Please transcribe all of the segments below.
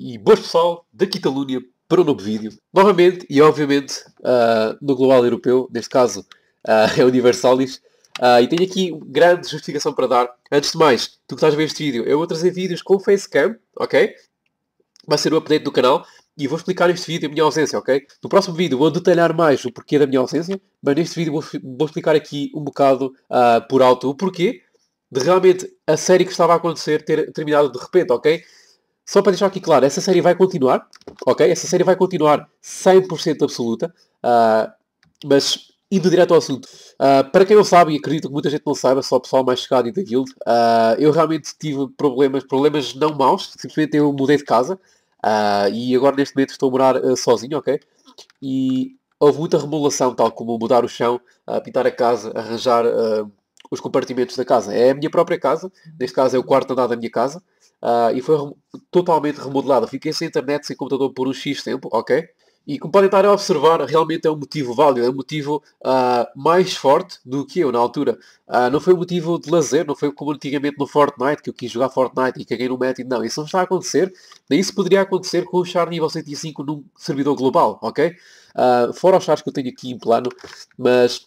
E boas pessoal, daqui Catalunha para um novo vídeo. Novamente e obviamente uh, no global europeu, neste caso uh, é Universalis. Uh, e tenho aqui grande justificação para dar. Antes de mais, tu que estás a ver este vídeo, eu vou trazer vídeos com facecam, ok? Vai ser o update do canal e vou explicar neste vídeo a minha ausência, ok? No próximo vídeo vou detalhar mais o porquê da minha ausência, mas neste vídeo vou, vou explicar aqui um bocado uh, por alto o porquê de realmente a série que estava a acontecer ter terminado de repente, ok? Só para deixar aqui claro, essa série vai continuar, ok? Essa série vai continuar 100% absoluta, uh, mas indo direto ao assunto. Uh, para quem não sabe, e acredito que muita gente não saiba, só o pessoal mais chegado da guild, uh, eu realmente tive problemas, problemas não maus, simplesmente eu mudei de casa e agora neste momento estou a morar sozinho, ok? E houve muita remodelação, tal como mudar o chão, pintar a casa, arranjar os compartimentos da casa. É a minha própria casa, neste caso é o quarto andar da minha casa, uh, e foi totalmente remodelada. Fiquei sem internet, sem computador por um X tempo, ok? E como podem estar a observar, realmente é um motivo válido, é um motivo uh, mais forte do que eu na altura. Uh, não foi um motivo de lazer, não foi como antigamente no Fortnite, que eu quis jogar Fortnite e caguei no Metin. Não, isso não está a acontecer. Nem isso poderia acontecer com o Char nível 105 num servidor global, ok? Uh, fora os chars que eu tenho aqui em plano, mas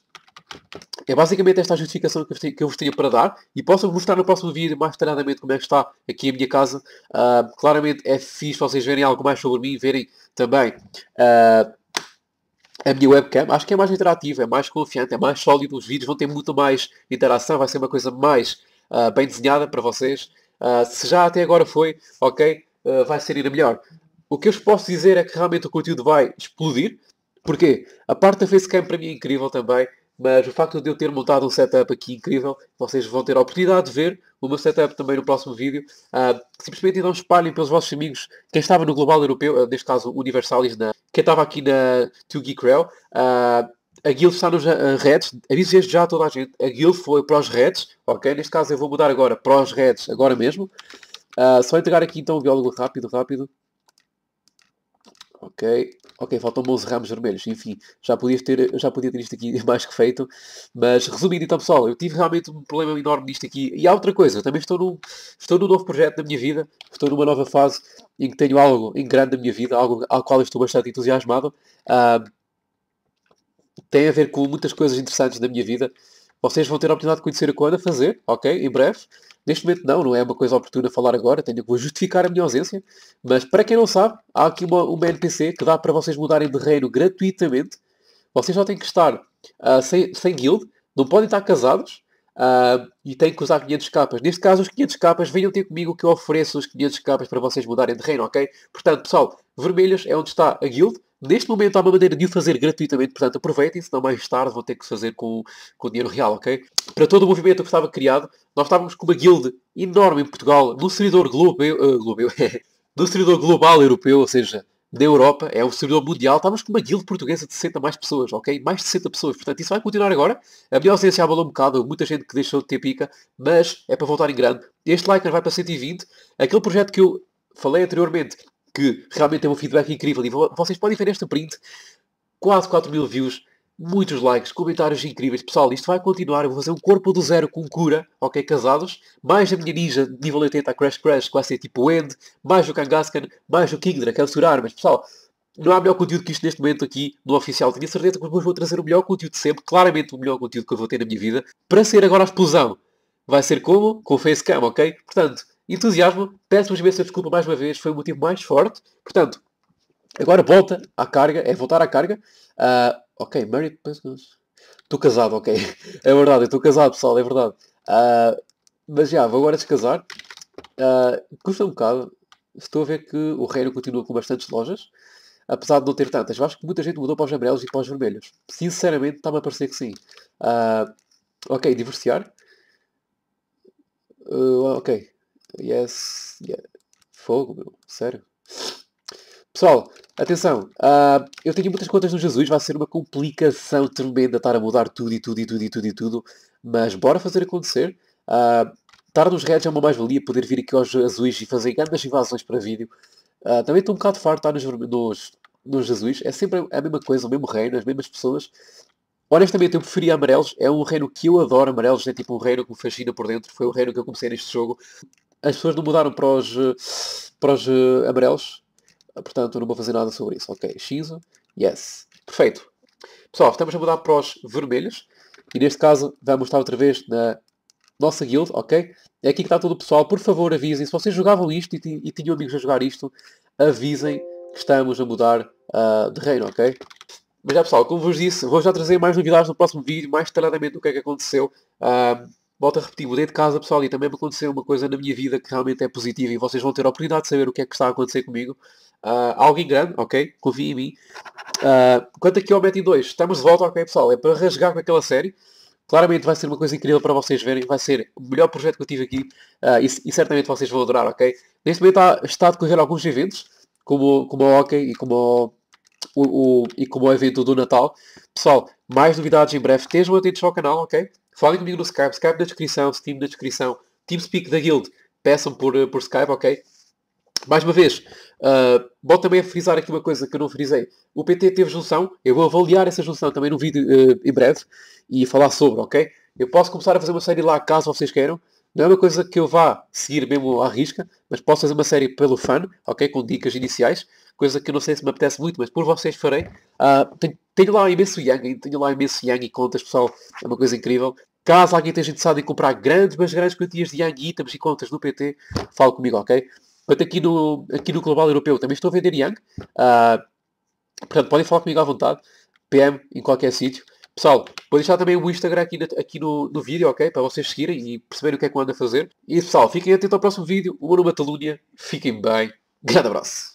é basicamente esta a justificação que eu vos tenho para dar e posso mostrar no próximo vídeo mais detalhadamente como é que está aqui a minha casa. Uh, claramente é fixe vocês verem algo mais sobre mim, verem também uh, a minha webcam. Acho que é mais interativa, é mais confiante, é mais sólido. Os vídeos vão ter muito mais interação, vai ser uma coisa mais uh, bem desenhada para vocês. se já até agora foi, ok, vai ser ainda melhor. O que eu vos posso dizer é que realmente o conteúdo vai explodir. Porquê? A parte da Facecam para mim é incrível também. Mas o facto de eu ter montado um setup aqui incrível, vocês vão ter a oportunidade de ver o meu setup também no próximo vídeo. Uh, simplesmente não espalhem pelos vossos amigos quem estava no Global Europeu, uh, neste caso Universalis, na, quem estava aqui na 2 Creu. Uh, a guild está nos ah, Reds, aviso desde já a toda a gente, a guild foi para os Reds, ok? Neste caso eu vou mudar agora para os Reds, agora mesmo. Uh, só entregar aqui então o biólogo rápido, rápido. Ok, ok, faltam 11 ramos vermelhos. Enfim, já podia ter, já podia ter isto aqui mais que feito. Mas resumindo então pessoal, eu tive realmente um problema enorme nisto aqui. E há outra coisa, eu também estou num, estou num novo projeto da minha vida, estou numa nova fase em que tenho algo em grande da minha vida, algo ao qual estou bastante entusiasmado. Uh, tem a ver com muitas coisas interessantes da minha vida. Vocês vão ter a oportunidade de conhecer o que eu ando a fazer, ok? Em breve. Neste momento não, não é uma coisa oportuna falar agora, tenho que justificar a minha ausência, mas para quem não sabe, há aqui uma, uma NPC que dá para vocês mudarem de reino gratuitamente. Vocês só têm que estar uh, sem, sem guild, não podem estar casados uh, e têm que usar 500 capas. Neste caso, os 500 capas, venham ter comigo que eu ofereço os 500 capas para vocês mudarem de reino, ok? Portanto, pessoal, vermelhas é onde está a guild, Neste momento há uma maneira de o fazer gratuitamente, portanto aproveitem, senão mais tarde vou ter que fazer com, com dinheiro real, ok? Para todo o movimento que estava criado, nós estávamos com uma guilda enorme em Portugal, no servidor globo, uh, eh, no servidor global europeu, ou seja, na Europa, é o servidor mundial, estávamos com uma guilda portuguesa de 60 mais pessoas, ok? Mais de 60 pessoas, portanto isso vai continuar agora. A minha ausência abalou um bocado, muita gente que deixou de ter pica, mas é para voltar em grande. Este like vai para 120, aquele projeto que eu falei anteriormente, que realmente teve um feedback incrível. E vocês podem ver este print, quase 4 mil views, muitos likes, comentários incríveis. Pessoal, isto vai continuar, eu vou fazer um corpo do zero com cura, ok, casados. Mais a minha ninja nível 80 Crash Crash, que vai ser tipo End, mais o Kangaskhan, mais o Kingdra, cancelar. É Mas pessoal, não há melhor conteúdo que isto neste momento aqui no oficial. Tenho certeza que depois vou trazer o melhor conteúdo de sempre, claramente o melhor conteúdo que eu vou ter na minha vida, para ser agora a explosão. Vai ser como? Com facecam, ok? Portanto, entusiasmo, peço-vos imensa desculpa mais uma vez, foi o motivo mais forte. Portanto, agora volta à carga, é voltar à carga. Uh, ok, Mary, estou casado, ok. É verdade, estou casado, pessoal, é verdade. Uh, mas já, vou agora descasar. Uh, custa um bocado. Estou a ver que o reino continua com bastantes lojas, apesar de não ter tantas. Eu acho que muita gente mudou para os amarelos e para os vermelhos. Sinceramente, está-me a parecer que sim. Uh, ok, divorciar. Uh, ok, Yes. É yeah. É fogo, meu. Sério. Pessoal, atenção. Uh, eu tenho muitas contas no Jesus. Vai ser uma complicação tremenda estar a mudar tudo e tudo e tudo e tudo e tudo. Mas bora fazer acontecer. Uh, estar nos Reds é uma mais-valia. Poder vir aqui aos Jesus e fazer grandes invasões para vídeo. Uh, também estou um bocado farto de estar nos, nos, nos Jesus. É sempre a mesma coisa, o mesmo reino, as mesmas pessoas. Honestamente, eu preferia amarelos. É um reino que eu adoro. Amarelos é tipo um reino que me fascina por dentro. Foi o reino que eu comecei neste jogo. As pessoas não mudaram para os, para os eh, amarelos, portanto não vou fazer nada sobre isso. Ok, X, yes. Perfeito. Pessoal, estamos a mudar para os vermelhos e neste caso vamos estar outra vez na nossa guild, ok? É aqui que está todo o pessoal. Por favor, avisem. Se vocês jogavam isto e, tinham amigos a jogar isto, avisem que estamos a mudar uh, de reino, ok? Mas já pessoal, como vos disse, vou já trazer mais novidades no próximo vídeo, mais detalhadamente o que é que aconteceu. Uh, volto a repetir, mudei de casa pessoal e também me aconteceu uma coisa na minha vida que realmente é positiva e vocês vão ter a oportunidade de saber o que é que está a acontecer comigo. Uh, alguém grande, ok? Confia em mim. Uh, quanto aqui ao Metin 2, estamos de volta, ok pessoal? É para rasgar com aquela série. Claramente vai ser uma coisa incrível para vocês verem, vai ser o melhor projeto que eu tive aqui uh, e, e, certamente vocês vão adorar, ok? Neste momento está, está a decorrer alguns eventos, como, como o Hockey e como o, o, o, e como o evento do Natal. Pessoal, mais novidades em breve, estejam atentos ao canal, ok? Falem comigo no Skype, Skype na descrição, Steam na descrição, TeamSpeak da Guild, peçam por, eh, por Skype, ok? Mais uma vez, uh, eh, bom também a frisar aqui uma coisa que eu não frisei. O PT teve junção, eu vou avaliar essa junção também no vídeo uh, em breve e falar sobre, ok? Eu posso começar a fazer uma série lá caso vocês queiram. Não é uma coisa que eu vá seguir mesmo à risca, mas posso fazer uma série pelo fã, ok? Com dicas iniciais, coisa que eu não sei se me apetece muito, mas por vocês farei. Uh, tenho, tenho, lá imenso Yang, tenho lá imenso Yang e contas, pessoal, é uma coisa incrível. Caso alguém esteja interessado em comprar grandes, mas grandes quantias de Yang itens e contas no PT, fale comigo, ok? Portanto, aqui no, aqui no Global Europeu também estou a vender Yang. Uh, portanto, podem falar comigo à vontade. PM, em qualquer sítio. Pessoal, vou deixar também o Instagram aqui, na, aqui no, no vídeo, ok? Para vocês seguirem e perceberem o que é que eu ando a fazer. E pessoal, fiquem atentos ao próximo vídeo. Uma numa talúnia. Fiquem bem. Grande abraço.